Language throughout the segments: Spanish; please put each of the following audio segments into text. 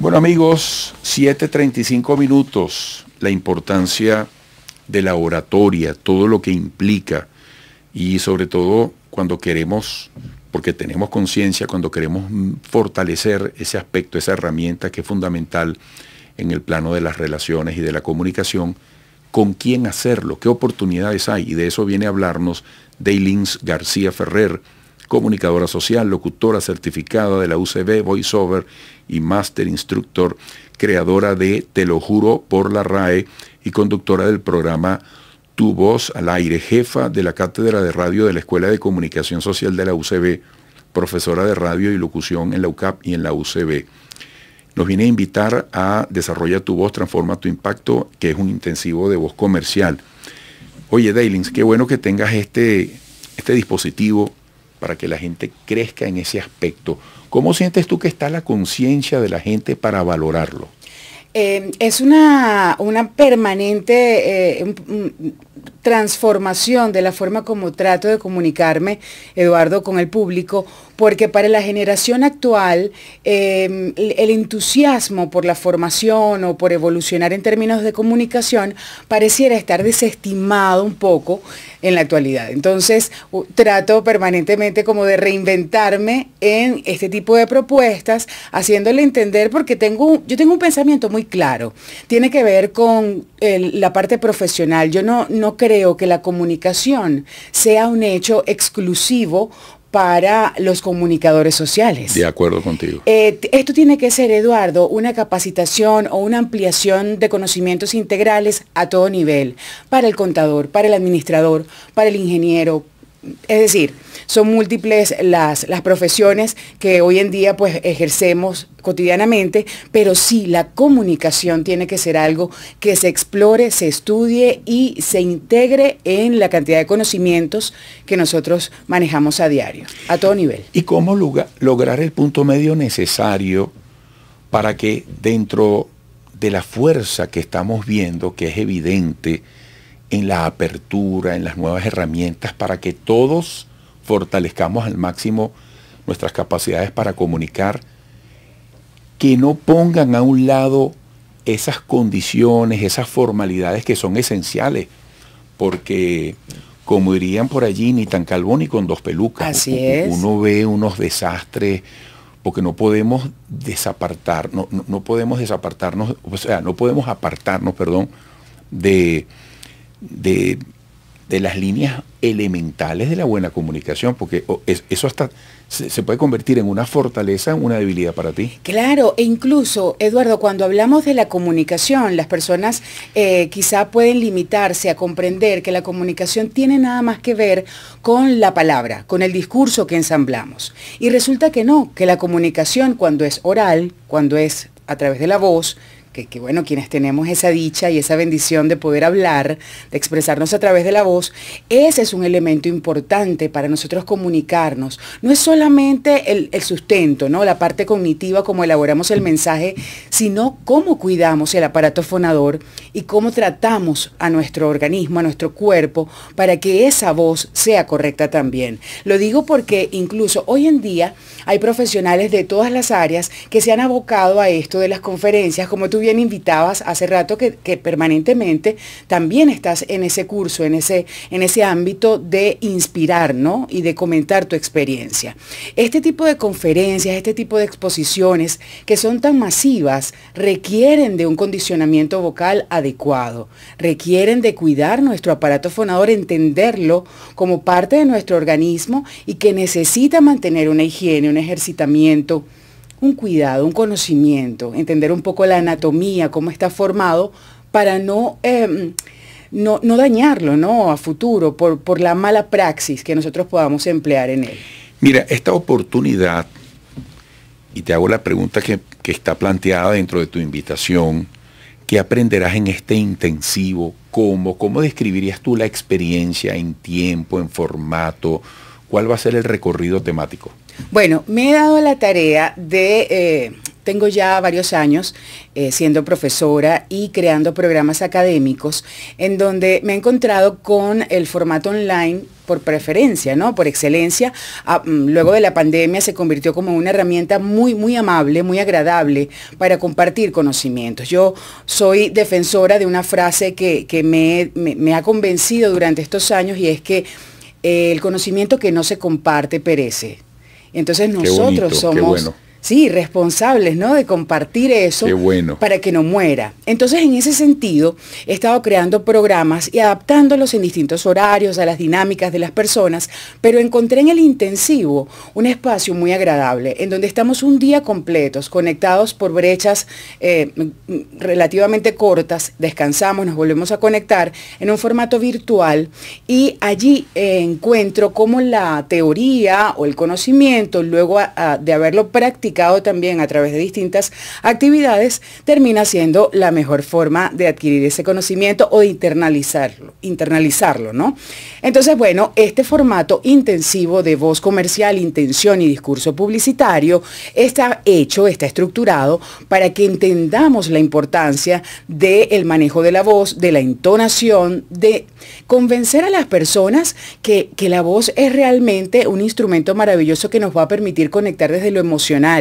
Bueno amigos, 7.35 minutos, la importancia de la oratoria, todo lo que implica y sobre todo cuando queremos, porque tenemos conciencia, cuando queremos fortalecer ese aspecto, esa herramienta que es fundamental en el plano de las relaciones y de la comunicación, con quién hacerlo, qué oportunidades hay. Y de eso viene a hablarnos Daylins García Ferrer, comunicadora social, locutora certificada de la UCB, voiceover y master instructor, creadora de Te lo juro por la RAE y conductora del programa Tu voz al aire, jefa de la cátedra de radio de la Escuela de Comunicación Social de la UCB, profesora de radio y locución en la UCAP y en la UCB nos viene a invitar a Desarrolla tu voz, transforma tu impacto, que es un intensivo de voz comercial. Oye, Dailings, qué bueno que tengas este, este dispositivo para que la gente crezca en ese aspecto. ¿Cómo sientes tú que está la conciencia de la gente para valorarlo? Eh, es una, permanente, eh, transformación de la forma como trato de comunicarme, Eduardo, con el público, porque para la generación actual em, el entusiasmo por la formación o por evolucionar en términos de comunicación pareciera estar desestimado un poco en la actualidad. Entonces trato permanentemente como de reinventarme en este tipo de propuestas, haciéndole entender porque tengo, yo tengo un pensamiento muy claro. Tiene que ver con la parte profesional. Yo no, no creo que la comunicación sea un hecho exclusivo para los comunicadores sociales. De acuerdo contigo. Eh, esto tiene que ser, Eduardo, una capacitación o una ampliación de conocimientos integrales a todo nivel, para el contador, para el administrador, para el ingeniero. Es decir, son múltiples las, las profesiones que hoy en día pues ejercemos cotidianamente, pero sí la comunicación tiene que ser algo que se explore, se estudie y se integre en la cantidad de conocimientos que nosotros manejamos a diario, a todo nivel. ¿Y cómo lograr el punto medio necesario para que dentro de la fuerza que estamos viendo, que es evidente en la apertura, en las nuevas herramientas, para que todos fortalezcamos al máximo nuestras capacidades para comunicar, que no pongan a un lado esas condiciones, esas formalidades que son esenciales, porque como dirían por allí, ni tan calvo ni con dos pelucas. Uno ve unos desastres, porque no podemos desapartar, no, podemos desapartarnos, o sea, no podemos apartarnos, perdón, de, de de las líneas elementales de la buena comunicación, porque oh, eso hasta se puede convertir en una fortaleza, en una debilidad para ti. Claro, e incluso, Eduardo, cuando hablamos de la comunicación, las personas eh, quizá pueden limitarse a comprender que la comunicación tiene nada más que ver con la palabra, con el discurso que ensamblamos. Y resulta que no, que la comunicación cuando es oral, cuando es a través de la voz, que, bueno, quienes tenemos esa dicha y esa bendición de poder hablar, de expresarnos a través de la voz, ese es un elemento importante para nosotros comunicarnos. No es solamente el, el sustento, ¿no? la parte cognitiva, como elaboramos el mensaje, sino cómo cuidamos el aparato fonador y cómo tratamos a nuestro organismo, a nuestro cuerpo, para que esa voz sea correcta también. Lo digo porque incluso hoy en día hay profesionales de todas las áreas que se han abocado a esto de las conferencias, como tú bien invitabas hace rato que, que permanentemente también estás en ese curso, en ese, en ese ámbito de inspirar, ¿no? Y de comentar tu experiencia. Este tipo de conferencias, este tipo de exposiciones que son tan masivas, requieren de un condicionamiento vocal adecuado, requieren de cuidar nuestro aparato fonador, entenderlo como parte de nuestro organismo y que necesita mantener una higiene, un ejercitamiento, un cuidado, un conocimiento, entender un poco la anatomía, cómo está formado, para em, no, no, dañarlo ¿no? a futuro por, por la mala praxis que nosotros podamos emplear en él. Mira, esta oportunidad, y te hago la pregunta que, que está planteada dentro de tu invitación, ¿qué aprenderás en este intensivo? ¿Cómo? ¿Cómo describirías tú la experiencia en tiempo, en formato? ¿Cuál va a ser el recorrido temático? Bueno, me he dado la tarea de, eh, tengo ya varios años eh, siendo profesora y creando programas académicos en donde me he encontrado con el formato online por preferencia, ¿no? Por excelencia. Ah, mm, luego de la pandemia se convirtió como una herramienta muy, muy amable, muy agradable para compartir conocimientos. Yo soy defensora de una frase que, me ha convencido durante estos años y es que eh, el conocimiento que no se comparte perece. Entonces nosotros somos sí, responsables, ¿no? De compartir eso para que no muera. Entonces, en ese sentido, he estado creando programas y adaptándolos en distintos horarios a las dinámicas de las personas, pero encontré en el intensivo un espacio muy agradable, en donde estamos un día completos, conectados por brechas eh, relativamente cortas, descansamos, nos volvemos a conectar en un formato virtual y allí eh, encuentro cómo la teoría o el conocimiento, luego de haberlo practicado, también a través de distintas actividades, termina siendo la mejor forma de adquirir ese conocimiento o de internalizarlo, internalizarlo, ¿no? Entonces, bueno, este formato intensivo de voz comercial, intención y discurso publicitario está hecho, está estructurado para que entendamos la importancia del manejo de la voz, de la entonación, de convencer a las personas que, que la voz es realmente un instrumento maravilloso que nos va a permitir conectar desde lo emocional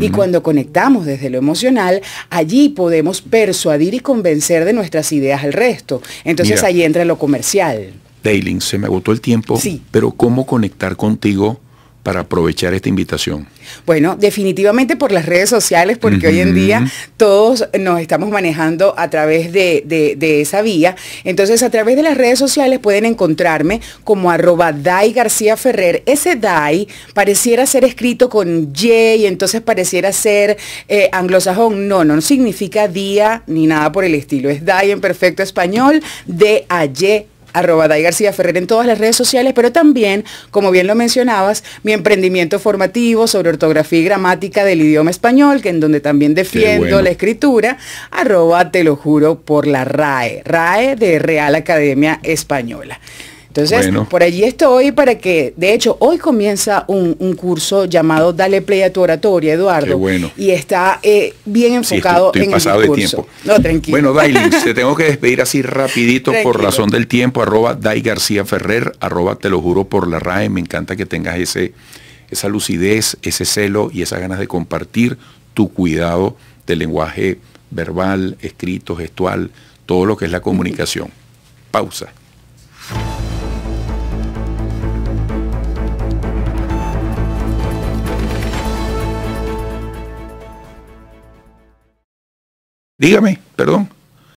y cuando conectamos desde lo emocional, allí podemos persuadir y convencer de nuestras ideas al resto. Entonces ahí entra lo comercial. Dailing, se me agotó el tiempo, sí. pero ¿cómo conectar contigo para aprovechar esta invitación? Bueno, definitivamente por las redes sociales, porque hoy en día todos nos estamos manejando a través de, esa vía. Entonces, a través de las redes sociales pueden encontrarme como arroba Dai García Ferrer. Ese Dai pareciera ser escrito con Y, entonces pareciera ser eh, anglosajón. No, no significa día ni nada por el estilo. Es Dai en perfecto español, de a y arroba Day García Ferrer en todas las redes sociales, pero también, como bien lo mencionabas, mi emprendimiento formativo sobre ortografía y gramática del idioma español, que en donde también defiendo la escritura, arroba te lo juro por la RAE, RAE de Real Academia Española. Entonces, por allí estoy para que, de hecho, hoy comienza un, curso llamado Dale Play a tu oratoria, Eduardo. bueno. Y está eh, bien enfocado en el de tiempo. No, tranquilo. Bueno, Dailin, te tengo que despedir así rapidito por razón del tiempo, arroba Dai García Ferrer, arroba te lo juro por la RAE. Me encanta que tengas ese, esa lucidez, ese celo y esas ganas de compartir tu cuidado del lenguaje verbal, escrito, gestual, todo lo que es la comunicación. Pausa. Dígame, perdón.